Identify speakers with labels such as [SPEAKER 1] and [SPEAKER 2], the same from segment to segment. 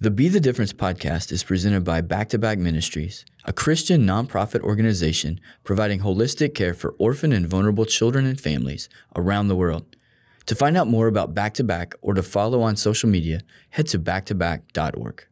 [SPEAKER 1] The Be the Difference podcast is presented by Back to Back Ministries, a Christian nonprofit organization providing holistic care for orphan and vulnerable children and families around the world. To find out more about Back to Back or to follow on social media, head to backtoback.org.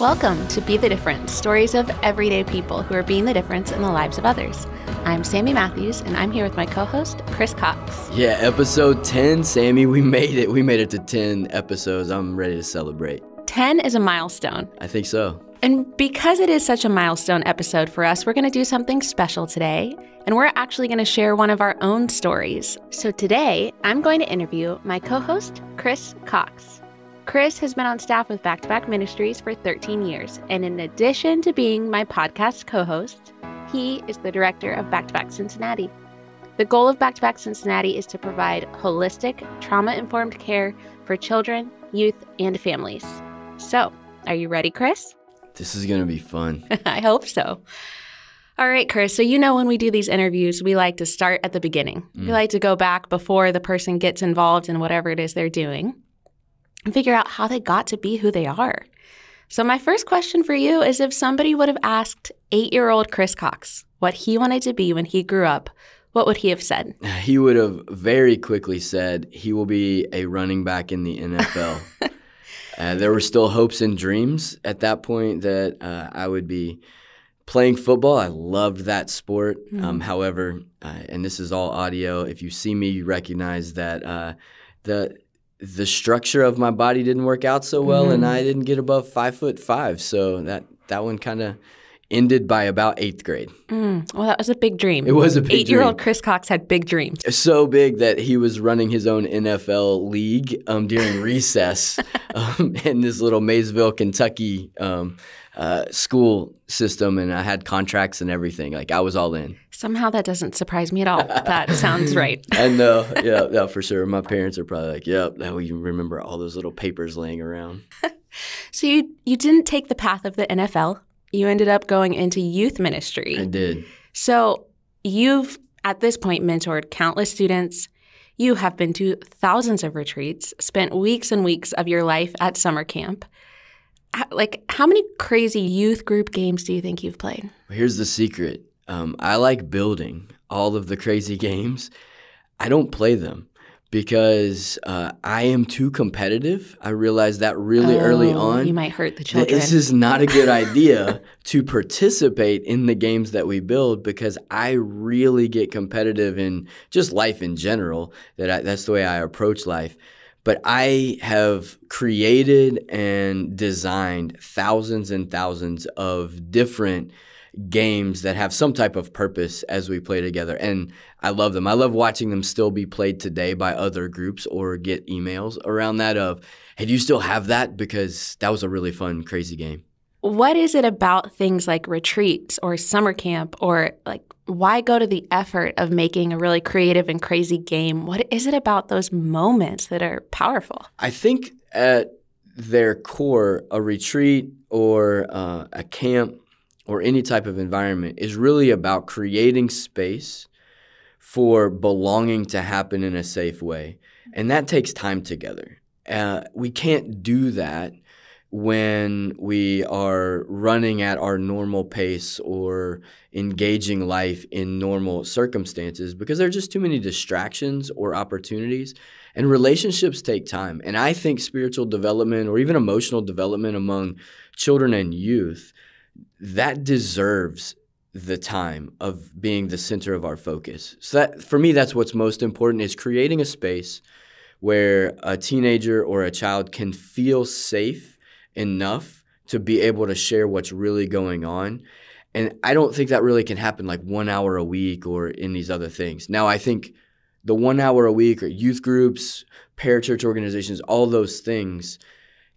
[SPEAKER 2] Welcome to Be the Difference Stories of Everyday People Who Are Being the Difference in the Lives of Others. I'm Sammy Matthews, and I'm here with my co host, Chris Cox.
[SPEAKER 1] Yeah, episode 10, Sammy. We made it. We made it to 10 episodes. I'm ready to celebrate.
[SPEAKER 2] 10 is a milestone.
[SPEAKER 1] I think so.
[SPEAKER 2] And because it is such a milestone episode for us, we're going to do something special today. And we're actually going to share one of our own stories. So today, I'm going to interview my co host, Chris Cox. Chris has been on staff with Back to Back Ministries for 13 years, and in addition to being my podcast co host, he is the director of Back to Back Cincinnati. The goal of Back to Back Cincinnati is to provide holistic, trauma informed care for children, youth, and families. So, are you ready, Chris?
[SPEAKER 1] This is going to be fun.
[SPEAKER 2] I hope so. All right, Chris. So, you know, when we do these interviews, we like to start at the beginning. Mm. We like to go back before the person gets involved in whatever it is they're doing and figure out how they got to be who they are. So, my first question for you is if somebody would have asked eight year old Chris Cox what he wanted to be when he grew up, what would he have said?
[SPEAKER 1] He would have very quickly said he will be a running back in the NFL. uh, there were still hopes and dreams at that point that uh, I would be playing football. I loved that sport. Mm. Um, however, uh, and this is all audio, if you see me, you recognize that uh, the the structure of my body didn't work out so well, mm -hmm. and mm-hmm. I didn't get above five foot five. So that that one kind of ended by about eighth grade.
[SPEAKER 2] Mm, well, that was a big dream. It was a big Eight year old Chris Cox had big dreams.
[SPEAKER 1] So big that he was running his own NFL league um, during recess um, in this little Maysville, Kentucky um, uh, school system. And I had contracts and everything. Like I was all in.
[SPEAKER 2] Somehow that doesn't surprise me at all. that sounds right.
[SPEAKER 1] I know. Yeah, yeah, for sure. My parents are probably like, yep, yeah, now we remember all those little papers laying around.
[SPEAKER 2] so you, you didn't take the path of the NFL? you ended up going into youth ministry. I did. So you've at this point mentored countless students. You have been to thousands of retreats, spent weeks and weeks of your life at summer camp. Like, how many crazy youth group games do you think you've played?
[SPEAKER 1] Here's the secret um, I like building all of the crazy games. I don't play them because uh, I am too competitive. I realized that really oh, early on. You might hurt the children. This is not a good idea to participate in the games that we build because I really get competitive in just life in general. That I, that's the way I approach life. But I have created and designed thousands and thousands of different games that have some type of purpose as we play together. And I love them. I love watching them still be played today by other groups or get emails around that of, hey, do you still have that? Because that was a really fun, crazy game.
[SPEAKER 2] What is it about things like retreats or summer camp or like why go to the effort of making a really creative and crazy game? What is it about those moments that are powerful?
[SPEAKER 1] I think at their core, a retreat or uh, a camp or any type of environment is really about creating space for belonging to happen in a safe way. And that takes time together. Uh, we can't do that when we are running at our normal pace or engaging life in normal circumstances because there are just too many distractions or opportunities. And relationships take time. And I think spiritual development or even emotional development among children and youth that deserves the time of being the center of our focus. So that for me that's what's most important is creating a space where a teenager or a child can feel safe enough to be able to share what's really going on. And I don't think that really can happen like 1 hour a week or in these other things. Now I think the 1 hour a week or youth groups, parachurch organizations, all those things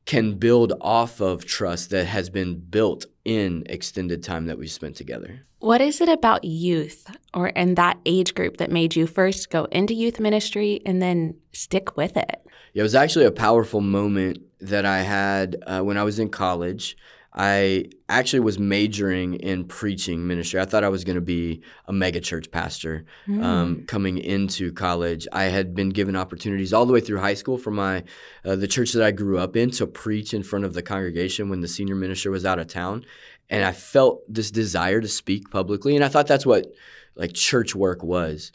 [SPEAKER 1] can build off of trust that has been built in extended time that we spent together.
[SPEAKER 2] What is it about youth or in that age group that made you first go into youth ministry and then stick with it?
[SPEAKER 1] Yeah, it was actually a powerful moment that I had uh, when I was in college. I actually was majoring in preaching ministry. I thought I was going to be a megachurch pastor um, mm. um, coming into college. I had been given opportunities all the way through high school for my uh, the church that I grew up in to preach in front of the congregation when the senior minister was out of town, and I felt this desire to speak publicly, and I thought that's what like church work was.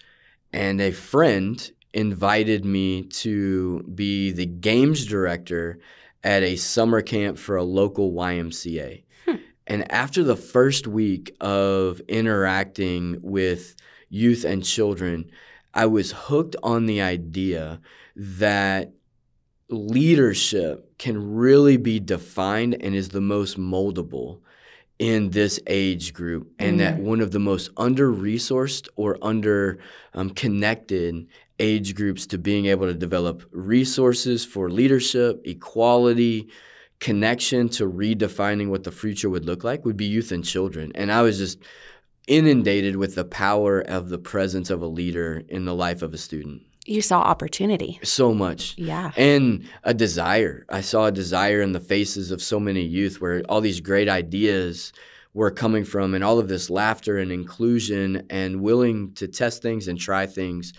[SPEAKER 1] And a friend invited me to be the games director at a summer camp for a local YMCA. Hmm. And after the first week of interacting with youth and children, I was hooked on the idea that leadership can really be defined and is the most moldable in this age group and mm-hmm. that mm. one of the most under resourced or under um, connected age groups to being able to develop resources for leadership, equality, connection to redefining what the future would look like would be youth and children. And I was just inundated with the power of the presence of a leader in the life of a student.
[SPEAKER 2] You saw opportunity.
[SPEAKER 1] So much. Yeah. And a desire. I saw a desire in the faces of so many youth where all these great ideas were coming from and all of this laughter and inclusion and willing to test things and try things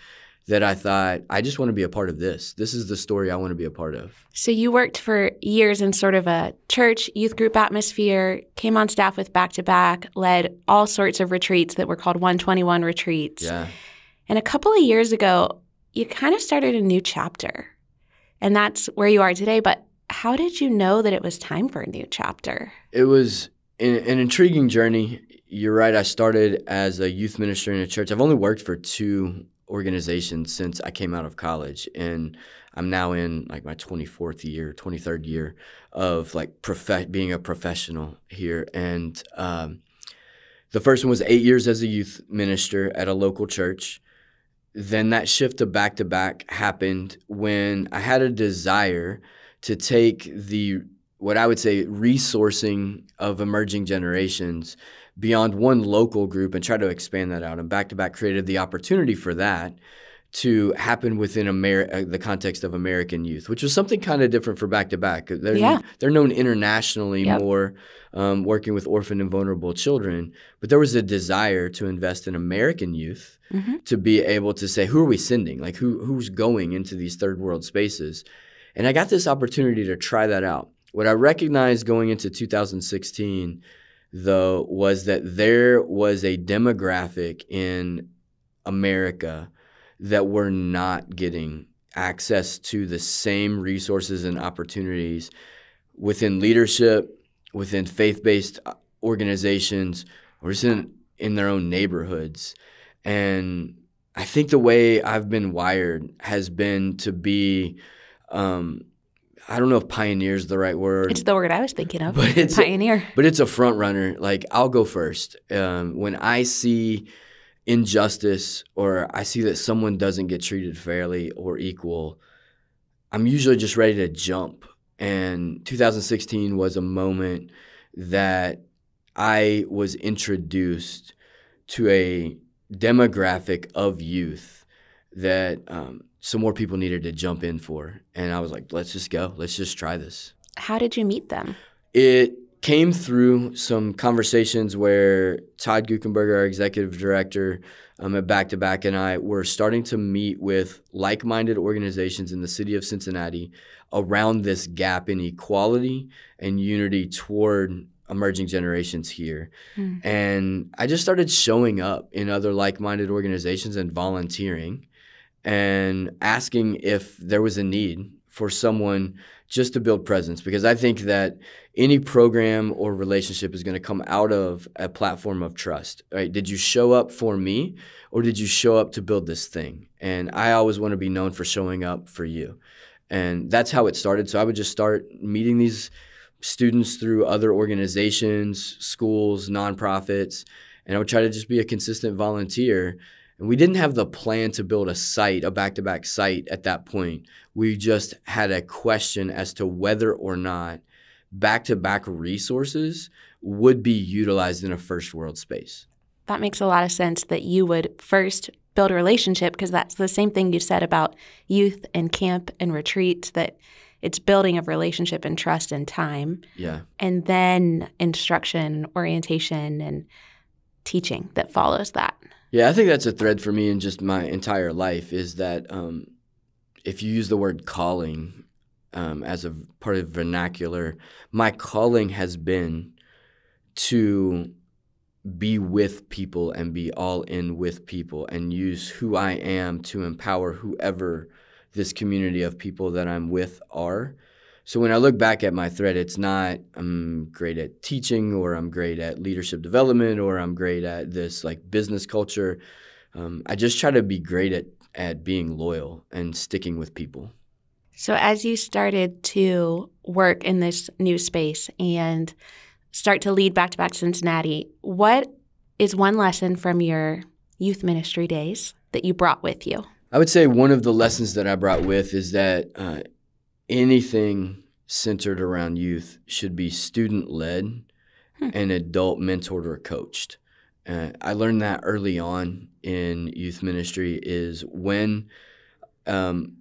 [SPEAKER 1] that I thought, I just want to be a part of this. This is the story I want to be a part of.
[SPEAKER 2] So you worked for years in sort of a church youth group atmosphere, came on staff with back to back, led all sorts of retreats that were called 121 retreats. Yeah. And a couple of years ago, you kind of started a new chapter. And that's where you are today. But how did you know that it was time for a new chapter?
[SPEAKER 1] It was an, intriguing journey. You're right. I started as a youth minister in a church. I've only worked for two organization since I came out of college, and I'm now in like my 24th year, 23rd year of like being a professional here. And um, the first one was eight years as a youth minister at a local church. Then that shift to back to back happened when I had a desire to take the what I would say resourcing of emerging generations beyond one local group and try to expand that out. And Back to Back created the opportunity for that to happen within Ameri- uh, the context of American youth, which was something kind of different for Back to Back. They're, yeah. they're known internationally yep. more, um, working with orphan and vulnerable children. But there was a desire to invest in American youth mm-hmm. to be able to say, who are we sending? Like, who, who's going into these third world spaces? And I got this opportunity to try that out. What I recognized going into 2016 though, was that there was a demographic in America that were not getting access to the same resources and opportunities within leadership, within faith based uh, organizations, or just in, in their own neighborhoods. And I think the way I've been wired has been to be um, I don't know if pioneer is the right word. It's
[SPEAKER 2] the word I was thinking of. But it's pioneer. A,
[SPEAKER 1] but it's a front runner. Like I'll go first. Um, when I see injustice or I see that someone doesn't get treated fairly or equal, I'm usually just ready to jump. And 2016 was a moment that I was introduced to a demographic of youth that um, some more people needed to jump in for. And I was like, let's just go. Let's just try this.
[SPEAKER 2] How did you meet them?
[SPEAKER 1] It came through some conversations where Todd Guckenberger, our executive director um, at Back to Back, and I were starting to meet with like minded organizations in the city of Cincinnati around this gap in equality and unity toward emerging generations here. Mm. And I just started showing up in other like minded organizations and volunteering and asking if there was a need for someone just to build presence because I think that any program or relationship is going to come out of a platform of trust. Right? Did you show up for me or did you show up to build this thing? And I always want to be known for showing up for you. And that's how it started. So I would just start meeting these students through other organizations, schools, nonprofits, and I would try to just be a consistent volunteer and we didn't have the plan to build a site, a back to back site at that point. We just had a question as to whether or not back to back resources would be utilized in a first world space.
[SPEAKER 2] That makes a lot of sense that you would first build a relationship because that's the same thing you said about youth and camp and retreat that it's building of relationship and trust and time. Yeah. And then instruction, orientation, and teaching that follows that.
[SPEAKER 1] Yeah, I think that's a thread for me in just my entire life is that um, if you use the word calling um, as a part of vernacular, my calling has been to be with people and be all in with people and use who I am to empower whoever this community of people that I'm with are. So when I look back at my thread, it's not I'm great at teaching or I'm great at leadership development or I'm great at this like business culture. Um, I just try to be great at at being loyal and sticking with people.
[SPEAKER 2] So as you started to work in this new space and start to lead back to back Cincinnati, what is one lesson from your youth ministry days that you brought with you?
[SPEAKER 1] I would say one of the lessons that I brought with is that uh, anything centered around youth should be student led hmm. and adult mentored or coached. Uh, I learned that early on in youth ministry is when um,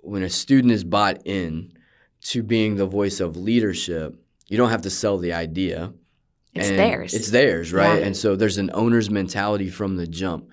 [SPEAKER 1] when a student is bought in to being the voice of leadership, you don't have to sell the idea.
[SPEAKER 2] It's theirs. It's theirs, right? Yeah. And
[SPEAKER 1] so there's an owner's mentality from the jump.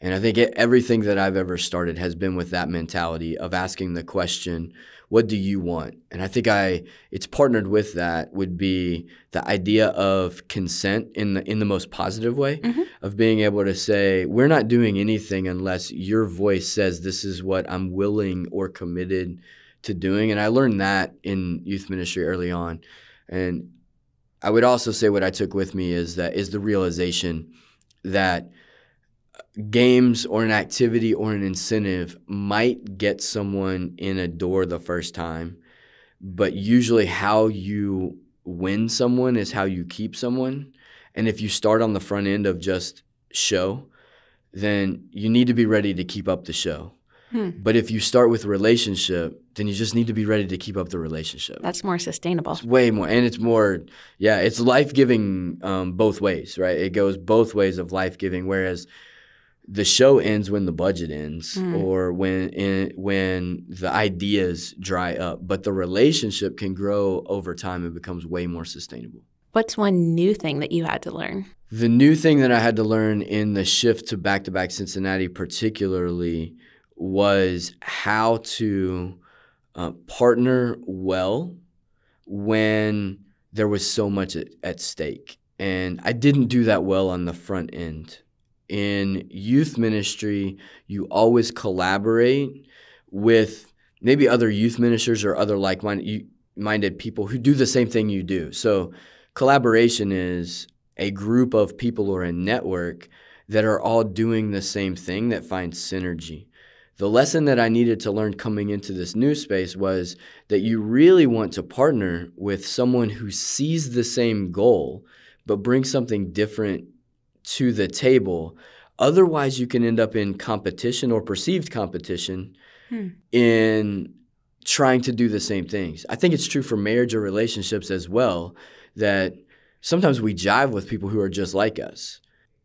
[SPEAKER 1] And I think it, everything that I've ever started has been with that mentality of asking the question, what do you want? And I think I it's partnered with that would be the idea of consent in the in the most positive way mm-hmm. of being able to say we're not doing anything unless your voice says this is what I'm willing or committed to doing. And I learned that in youth ministry early on. And I would also say what I took with me is that is the realization that – games or an activity or an incentive might get someone in a door the first time, but usually how you win someone is how you keep someone. And if you start on the front end of just show, then you need to be ready to keep up the show. Hmm. But if you start with relationship, then you just need to be ready to keep up the relationship. That's more sustainable. It's way more, and it's more, yeah, it's life giving um, both ways, right? It goes both ways of life giving. Whereas the show ends when the budget ends mm. or when in, when the ideas dry up but the relationship can grow over time and becomes way more sustainable
[SPEAKER 2] what's one new thing that you had to learn
[SPEAKER 1] the new thing that i had to learn in the shift to back-to-back cincinnati particularly was how to uh, partner well when there was so much at, at stake and i didn't do that well on the front end in youth ministry, you always collaborate with maybe other youth ministers or other like minded people who do the same thing you do. So, collaboration is a group of people or a network that are all doing the same thing that finds synergy. The lesson that I needed to learn coming into this new space was that you really want to partner with someone who sees the same goal but brings something different to the table. Otherwise, you can end up in competition or perceived competition hmm. in trying to do the same things. I think it's true for marriage or relationships as well that sometimes we jive with people who are just like us.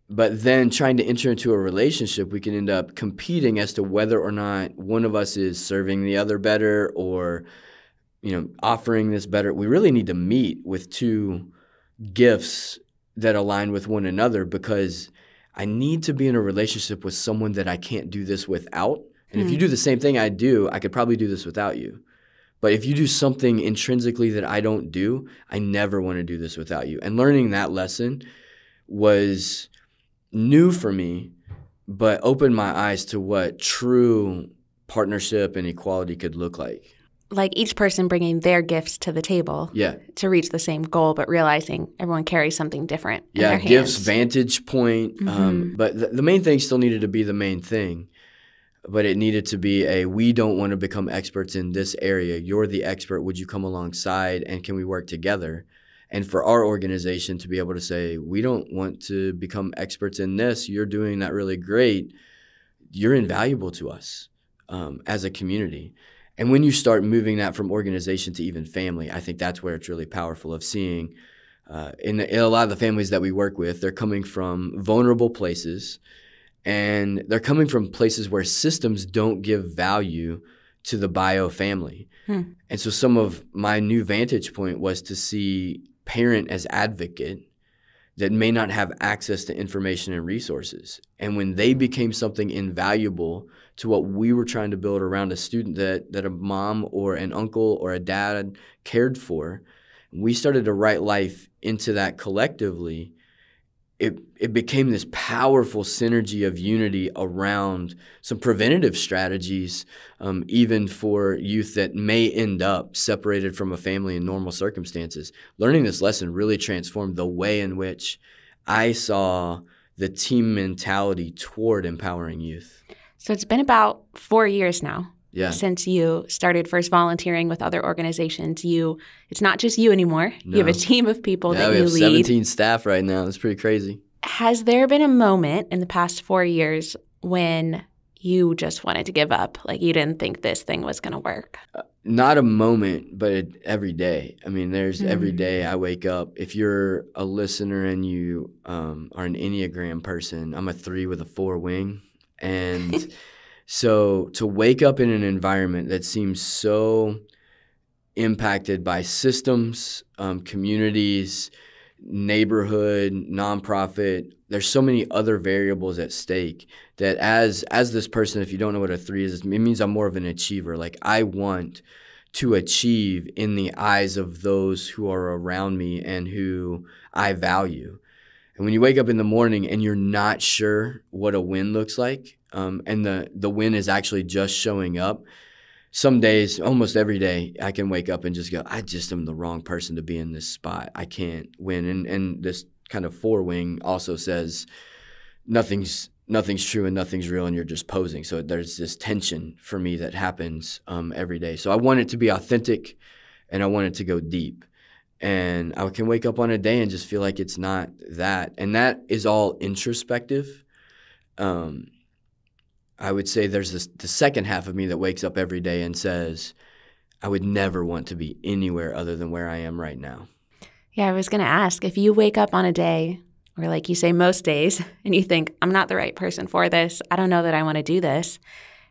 [SPEAKER 1] But then trying to enter into a relationship, we can end up competing as to whether or not one of us is serving the other better or you know offering this better. We really need to meet with two gifts that align with one another because I need to be in a relationship with someone that I can't do this without. And mm. if you do hmm. the same thing I do, I could probably do this without you. But if you do something intrinsically that I don't do, I never want to do this without you. And learning that lesson was new for me, but opened my eyes to what true partnership and equality could look like
[SPEAKER 2] like each person bringing their gifts to the table yeah. to reach the same goal but realizing everyone carries something different yeah gifts
[SPEAKER 1] vantage point um, mm-hmm. um, but th- the main thing still needed to be the main thing but it needed to be a we don't want to become experts in this area you're the expert would you come alongside and can we work together and for our organization to be able to say we don't want to become experts in this you're doing that really great you're invaluable to us um, as a community and when you start moving that from organization to even family, I think that's where it's really powerful of seeing uh, in, in a lot of the families that we work with, they're coming from vulnerable places and they're coming from places where systems don't give value to the bio family. Hmm. And so some of my new vantage point was to see parent as advocate that may not have access to information and resources. And when they became something invaluable to what we were trying to build around a student that, that a mom or an uncle or a dad cared for, we started to write life into that collectively it it became this powerful synergy of unity around some preventative strategies, um, even for youth that may end up separated from a family in normal circumstances. Learning this lesson really transformed the way in which I saw the team mentality toward empowering youth.
[SPEAKER 2] So it's been about four years now yeah. since
[SPEAKER 1] you started
[SPEAKER 2] first volunteering with other organizations. You it's not just you anymore. No. You have a team of people yeah, that we you have lead.
[SPEAKER 1] 17 staff right now. It's pretty crazy.
[SPEAKER 2] Has there been a moment in the past 4 years when you just wanted to give up, like you didn't think this thing was going to work?
[SPEAKER 1] Uh, not a moment, but it, every day. I mean, there's mm. every hmm. day I wake up. If you're a listener and you um, are an Enneagram person, I'm a 3 with a 4 wing and So to wake up in an environment that seems so impacted by systems, um, communities, neighborhood, nonprofit, there's so many other variables at stake that as as this person, if you don't know what a three is, it means I'm more of an achiever. Like I want to achieve in the eyes of those who are around me and who I value. And when you wake up in the morning and you're not sure what a win looks like, um, and the the win is actually just showing up. Some days, almost every day, I can wake up and just go, I just am the wrong person to be in this spot. I can't win. And and this kind of four wing also says nothing's nothing's true and nothing's real and you're just posing. So there's this tension for me that happens um, every day. So I want it to be authentic and I want it to go deep. And I can wake up on a day and just feel like it's not that. And that is all introspective. Um, I would say there's this, the second half of me that wakes up every day and says, I would never want to be anywhere other than where I am right now.
[SPEAKER 2] Yeah, I was going to ask if you wake up on a day, or like you say, most days, and you think, I'm not the right person for this. I don't know that I want to do this.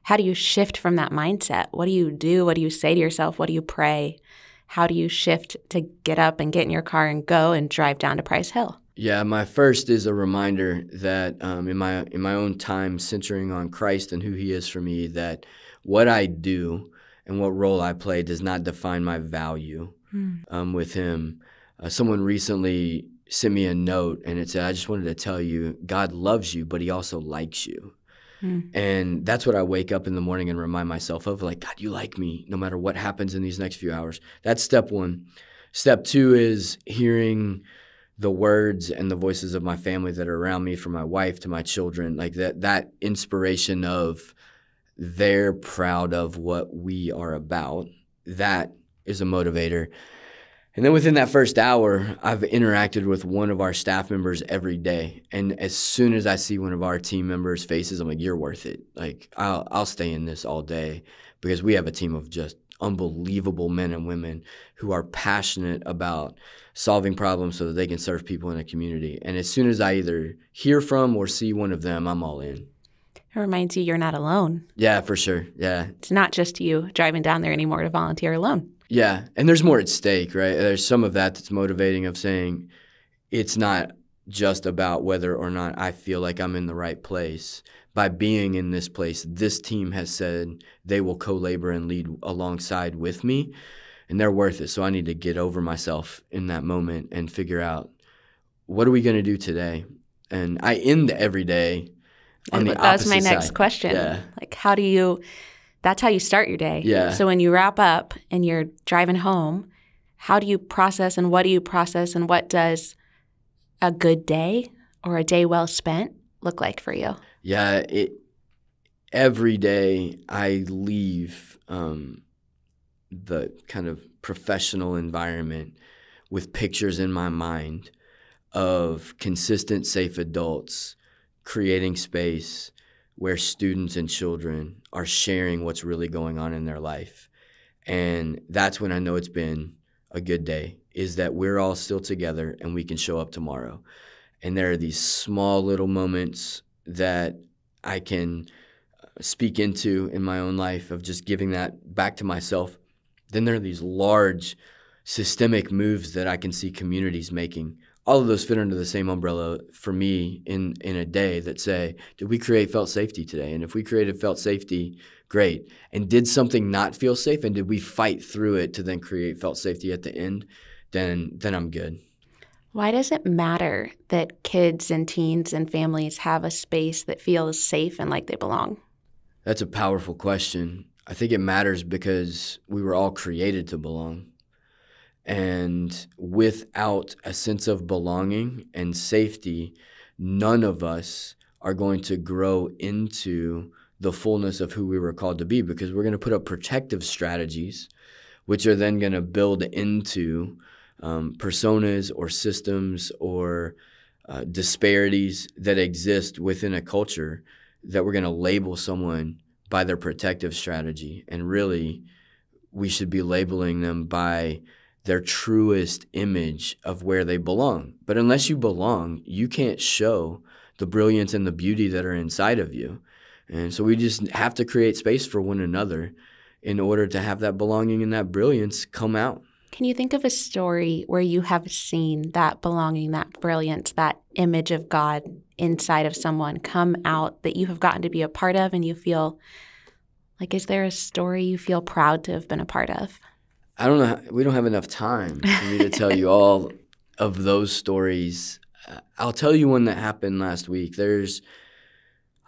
[SPEAKER 2] How do you shift from that mindset? What do you do? What do you say to yourself? What do you pray? How do you shift to get up and get in your car and go and drive down to Price Hill?
[SPEAKER 1] Yeah, my first is a reminder that um, in my in my own time, centering on Christ and who He is for me, that what I do and what role I play does not define my value mm. um, with Him. Uh, someone recently sent me a note, and it said, "I just wanted to tell you, God loves you, but He also likes you." Hmm. And that's what I wake up in the morning and remind myself of like, God, you like me no matter what happens in these next few hours. That's step one. Step two is hearing the words and the voices of my family that are around me from my wife to my children like that that inspiration of they're proud of what we are about that is a motivator and then within that first hour i've interacted with one of our staff members every day and as soon as i see one of our team members faces i'm like you're worth it like i'll, I'll stay in this all day because we have a team of just unbelievable men and women who are passionate about solving problems so that they can serve people in a community. And as soon as I either hear from or see one of them, I'm all in.
[SPEAKER 2] It reminds you you're not alone.
[SPEAKER 1] Yeah, for sure. Yeah.
[SPEAKER 2] It's not just you driving down there anymore to volunteer alone.
[SPEAKER 1] Yeah. And there's more at stake, right? There's some of that that's motivating of saying it's not just about whether or not I feel like I'm in the right place. By being in this place, this team has said they will co labor and lead alongside with me and they're worth it. So I need to get over myself in that moment and figure out what are we going to do today? And I end every day on the that opposite That was my next question. Yeah.
[SPEAKER 2] Like, how do you, that's how you start your day. Yeah. So when you wrap up and you're driving home, how do you process and what do you process and what does a good day or a day well spent look like for you?
[SPEAKER 1] Yeah. It, every day I leave um, the kind of professional environment with pictures in my mind of consistent, safe adults creating space where students and children are sharing what's really going on in their life. And that's when I know it's been a good day, is that we're all still together and we can show up tomorrow. And there are these small little moments that I can uh, speak into in my own life of just giving that back to myself then there are these large systemic moves that I can see communities making. All of those fit under the same umbrella for me in, in a day that say, did we create felt safety today? And if we created felt safety, great. And did something not feel safe? And did we fight through it to then create felt safety at the end? Then, then I'm good.
[SPEAKER 2] Why does it matter that kids and teens and families have a space that feels safe and like they belong?
[SPEAKER 1] That's a powerful question. I think it matters because we were all created to belong. And without a sense of belonging and safety, none of us are going to grow into the fullness of who we were called to be because we're going to put up protective strategies, which are then going to build into um, personas or systems or uh, disparities that exist within a culture that we're going to label someone by their protective strategy. And really, we should be labeling them by their truest image of where they belong. But unless you belong, you can't show the brilliance and the beauty that are inside of you. And so we just have to create space for one another in order to have that belonging and that brilliance come out.
[SPEAKER 2] Can you think of a story where you have seen that belonging, that brilliance, that image of God inside of someone come out that you have gotten to be a part of and you feel like, is there a story you feel proud to have been a part of?
[SPEAKER 1] I don't know. We don't have enough time for me to tell you all of those stories. I'll tell you one that happened last week. There's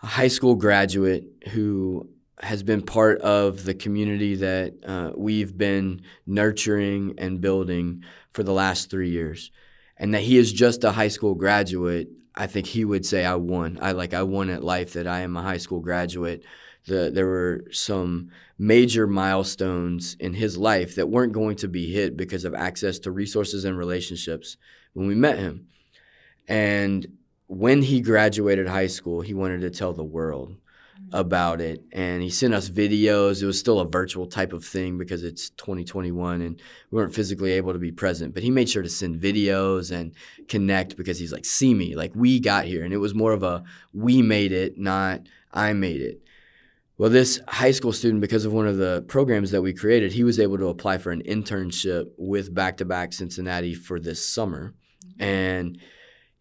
[SPEAKER 1] a high school graduate who has been part of the community that uh, we've been nurturing and building for the last three years. And that he is just a high school graduate, I think he would say, I won. I like, I won at life that I am a high school graduate. The, there were some major milestones in his life that weren't going to be hit because of access to resources and relationships when we met him. And when he graduated high school, he wanted to tell the world about it and he sent us videos it was still a virtual type of thing because it's 2021 and we weren't physically able to be present but he made sure to send videos and connect because he's like see me like we got here and it was more of a we made it not i made it well this high school student because of one of the programs that we created he was able to apply for an internship with back to back cincinnati for this summer mm-hmm. and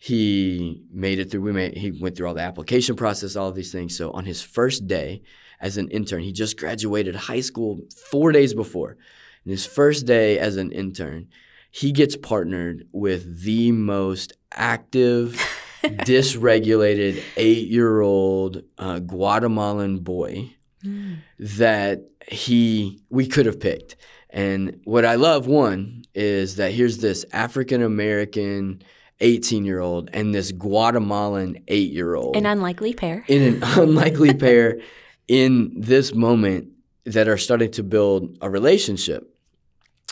[SPEAKER 1] he made it through. We made, he went through all the application process, all of these things. So on his first day as an intern, he just graduated high school four days before. And his first day as an intern, he gets partnered with the most active, dysregulated eight-year-old uh, Guatemalan boy mm. that he we could have picked. And what I love one is that here's this African American 18 year old and this Guatemalan eight year old. An
[SPEAKER 2] unlikely pair. In
[SPEAKER 1] an unlikely pair in this moment that are starting to build a relationship.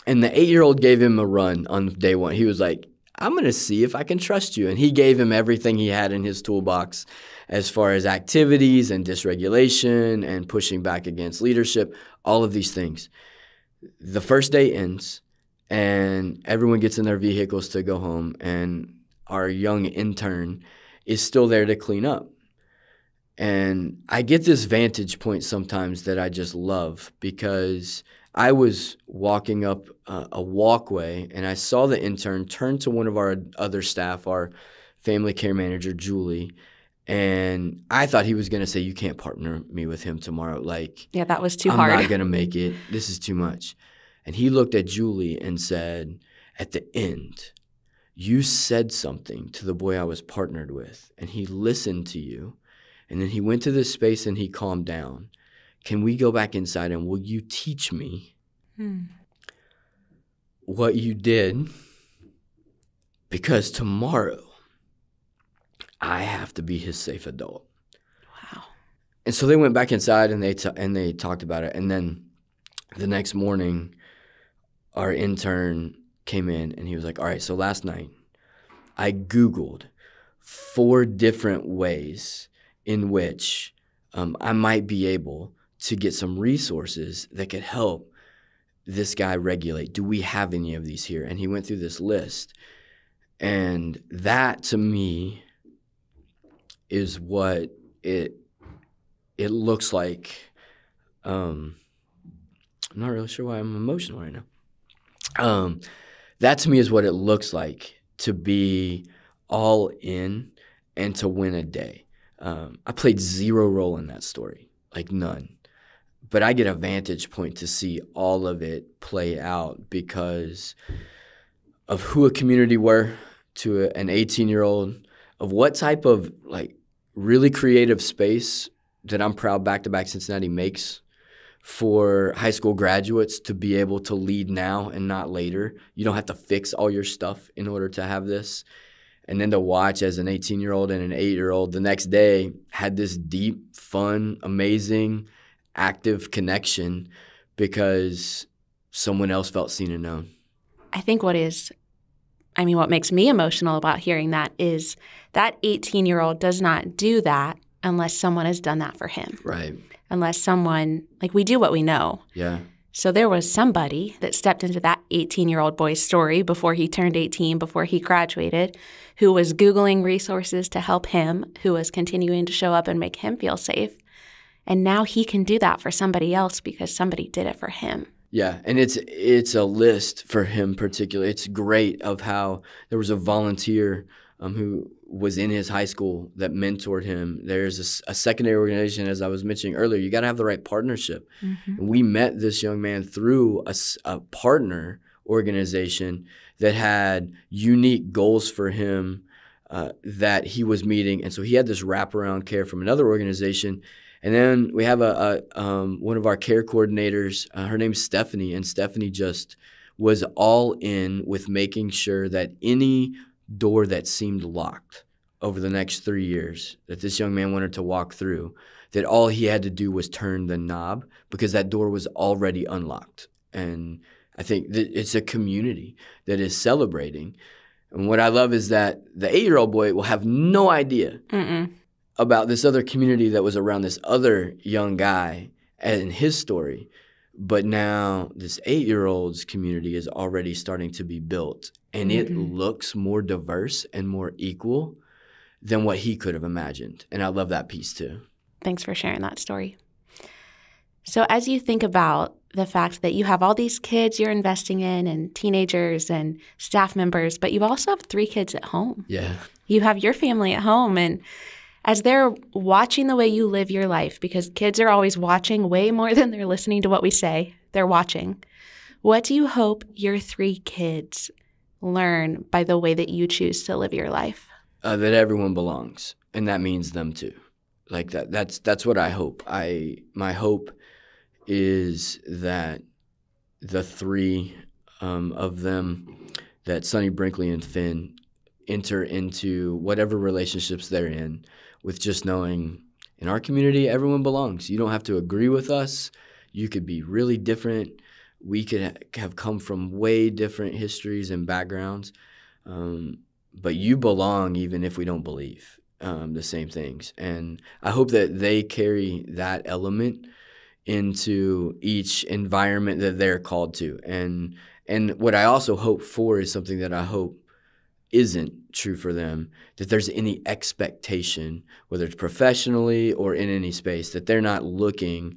[SPEAKER 1] And the eight year old gave him a run on day one. He was like, I'm going to see if I can trust you. And he gave him everything he had in his toolbox as far as activities and dysregulation and pushing back against leadership, all of these things. The first day ends and everyone gets in their vehicles to go home and our young intern is still there to clean up and i get this vantage point sometimes that i just love because i was walking up a, a walkway and i saw the intern turn to one of our other staff our family care manager julie and I thought he was gonna say, "You can't partner me with him tomorrow." Like,
[SPEAKER 2] yeah, that was too I'm hard. I'm not gonna
[SPEAKER 1] make it. This is too much. And he looked at Julie and said, At the end, you said something to the boy I was partnered with, and he listened to you. And then he went to this space and he calmed down. Can we go back inside and will you teach me hmm. what you did? Because tomorrow I have to be his safe adult. Wow. And so they went back inside and they t- and they talked about it. And then the next morning, our intern came in and he was like, All right, so last night I Googled four different ways in which um, I might be able to get some resources that could help this guy regulate. Do we have any of these here? And he went through this list. And that to me is what it it looks like. Um, I'm not really sure why I'm emotional right now. Um, that to me is what it looks like to be all in and to win a day. Um, I played zero role in that story, like none. But I get a vantage point to see all of it play out because of who a community were to a, an 18 year old, of what type of like really creative space that I'm proud back to back Cincinnati makes for high school graduates to be able to lead now and not later. You don't have to fix all your stuff in order to have this. And then to watch as an 18 year old and an eight year old the next day had this deep, fun, amazing, active connection because someone else felt seen and known.
[SPEAKER 2] I think what is, I mean, what makes me emotional about hearing that is that 18 year old does not do that unless someone has done that for him. Right unless someone, like, we do what we know. Yeah. So there was somebody that stepped into that 18 year old boy's story before he turned 18, before he graduated, who was Googling resources to help him, who was continuing to show up and make him feel safe. And now he can do that for somebody else because somebody did it for him.
[SPEAKER 1] Yeah, and it's it's a list for him particularly. It's great of how there was a volunteer um, who was in his high school that mentored him. There's a, a secondary organization, as I was mentioning earlier. You got to have the right partnership. Mm-hmm. We met this young man through a, a partner organization that had unique goals for him uh, that he was meeting, and so he had this wraparound care from another organization. And then we have a, a um, one of our care coordinators. Uh, her name's Stephanie, and Stephanie just was all in with making sure that any door that seemed locked over the next three years that this young man wanted to walk through, that all he had to do was turn the knob because that door was already unlocked. And I think it's a community that is celebrating. And what I love is that the eight year old boy will have no idea Mm-mm. about this other community that was around this other young guy and his story. But now this eight year olds community is already starting to be built and mm-hmm. it looks more diverse and more equal than what he could have imagined. And I love that piece too.
[SPEAKER 2] Thanks for sharing that story. So, as you think about the fact that you have all these kids you're investing in and teenagers and staff members, but you also have three kids at home. Yeah. You have your family at home and as they're watching the way you live your life, because kids are always watching way more than they're listening to what we say, they're watching. What do you hope your three kids learn by the way that you choose to live
[SPEAKER 1] your life? Uh, that everyone belongs, and that means them too. Like that. That's that's what I hope. I my hope is that the three um, of them, that Sonny Brinkley and Finn, enter into whatever relationships they're in with just knowing in our community, everyone belongs. You don't have to agree with us. You could be really different. We could have come from way different histories and backgrounds. Um, but you belong even if we don't believe um, the same things. And I hope that they carry that element into each environment that they're called to. And and what I also hope for is something that I hope isn't true for them, that there's any expectation, whether it's professionally or in any space, that they're not looking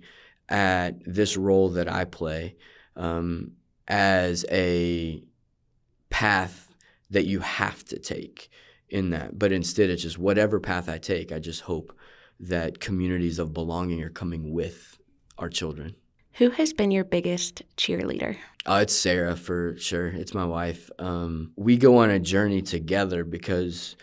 [SPEAKER 1] at this role that I play um, as a path that you have to take in that. But instead, it's just whatever path I take, I just hope that communities of belonging are coming with our children.
[SPEAKER 2] Who has been your biggest cheerleader?
[SPEAKER 1] Oh, it's Sarah for sure. It's my wife. Um, we go on a journey together because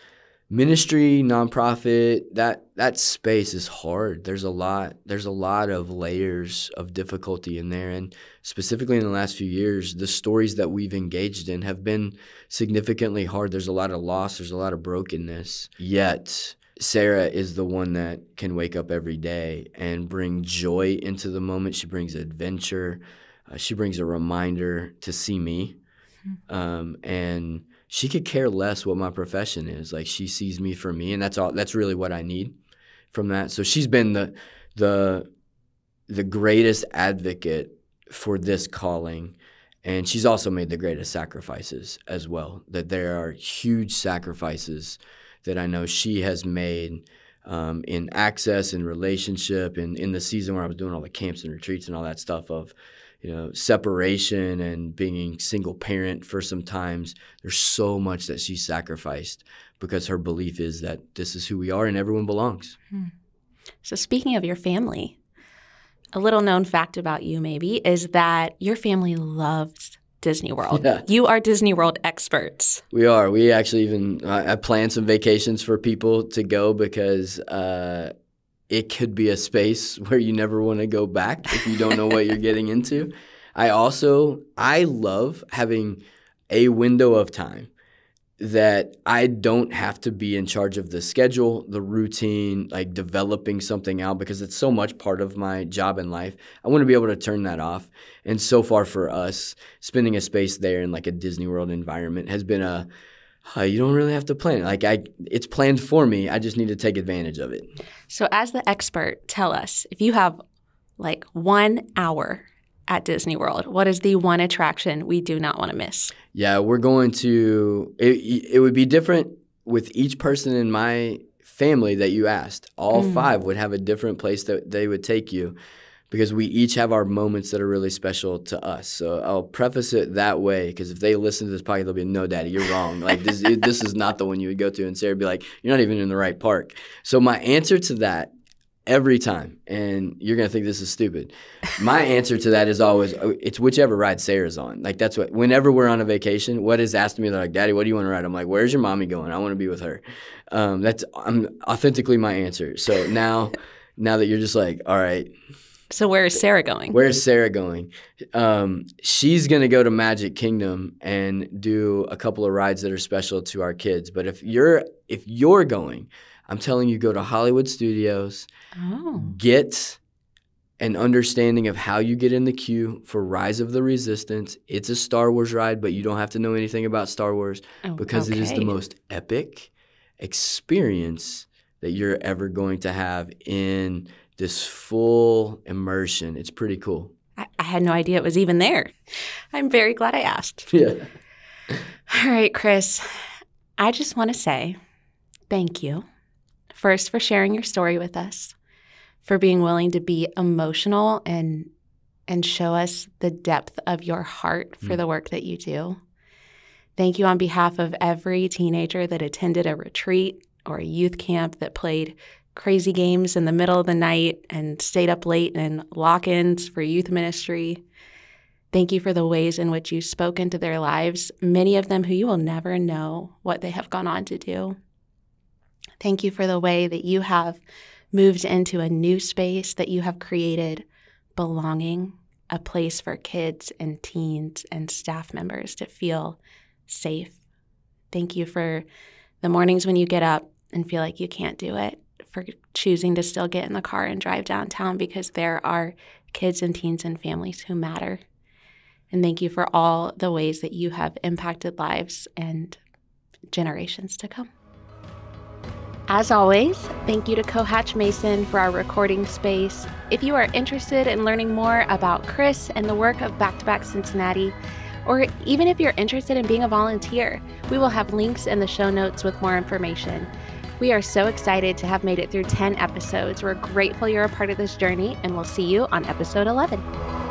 [SPEAKER 1] ministry, nonprofit, that that space is hard. There's a lot. There's a lot of layers of difficulty in there, and specifically in the last few years, the stories that we've engaged in have been significantly hard. There's a lot of loss. There's a lot of brokenness. Yet Sarah is the one that can wake up every day and bring joy into the moment. She brings adventure. Uh, she brings a reminder to see me. Um, and she could care less what my profession is. Like she sees me for me, and that's all. That's really what I need from that. So she's been the the the greatest advocate for this calling. And she's also made the greatest sacrifices as well. That there are huge sacrifices that I know she has made um, in access and relationship and in the season where I was doing all the camps and retreats and all that stuff of you know separation and being single parent for some times there's so much that she sacrificed because her belief is that this is who we are and everyone belongs
[SPEAKER 2] hmm. so speaking of your family a little known fact about you maybe is that your family loves Disney World. Yeah. You are Disney World experts.
[SPEAKER 1] We are. We actually even I, uh, I plan some vacations for people to go because uh, it could be a space where you never want to go back if you don't know what you're getting into. I also I love having a window of time that I don't have to be in charge of the schedule, the routine, like developing something out because it's so much part of my job in life. I want to be able to turn that off. And so far for us, spending a space there in like a Disney World environment has been a uh, you don't really have to plan it. Like I, it's planned for me. I just need to take advantage of it. So, as the expert, tell
[SPEAKER 2] us if you have like one hour at Disney World? What is the one attraction we do not want to miss?
[SPEAKER 1] Yeah, we're going to. It, it would be different with each person in my family that you asked. All mm. five would have a different place that they would take you because we each have our moments that are really special to us. So I'll preface it that way because if they listen to this podcast, they'll be, no, daddy, you're wrong. Like, this, this is not the one you would go to. And Sarah would be like, you're not even in the right park. So my answer to that every time. And you're going to think this is stupid. My answer to that is always oh, it's whichever ride Sarah's on. Like, that's what, whenever we're on a vacation, what is asked me, they're like, Daddy, what do you want to ride? I'm like, Where's your mommy going? I want to be with her. Um, that's I'm authentically my answer. So now, now that you're just like, All right. So where is Sarah going? Where's Sarah going? Um, she's gonna go to Magic Kingdom and do a couple of rides that are special to our kids. But if you're if you're going, I'm telling you, go to Hollywood Studios, oh. get an understanding of how you get in the queue for Rise of the Resistance. It's a Star Wars ride, but you don't have to know anything about Star Wars oh, because okay. it is the most epic experience that you're ever going to have in this full immersion. It's pretty cool.
[SPEAKER 2] I, I had no idea it was even there. I'm very glad I asked. Yeah. All right, Chris. I just want to say thank you. First, for sharing your story with us, for being willing to be emotional and and show us the depth of your heart for mm. the work that you do. Thank you on behalf of every teenager that attended a retreat or a youth camp that played crazy games in the middle of the night and stayed up late and lock ins for youth ministry. Thank you for the ways in which you spoke into their lives, many of them who you will never know what they have gone on to do. Thank you for the way that you have moved into a new space, that you have created belonging, a place for kids and teens and staff members to feel safe. Thank you for the mornings when you get up and feel like you can't do it, for choosing to still get in the car and drive downtown because there are kids and teens and families who matter. And thank you for all the ways that you have impacted lives and generations to come. As always, thank you to Cohatch Mason for our recording space. If you are interested in learning more about Chris and the work of Back to Back Cincinnati, or even if you're interested in being a volunteer, we will have links in the show notes with more information. We are so excited to have made it through 10 episodes. We're grateful you're a part
[SPEAKER 1] of this journey, and we'll see you on episode 11.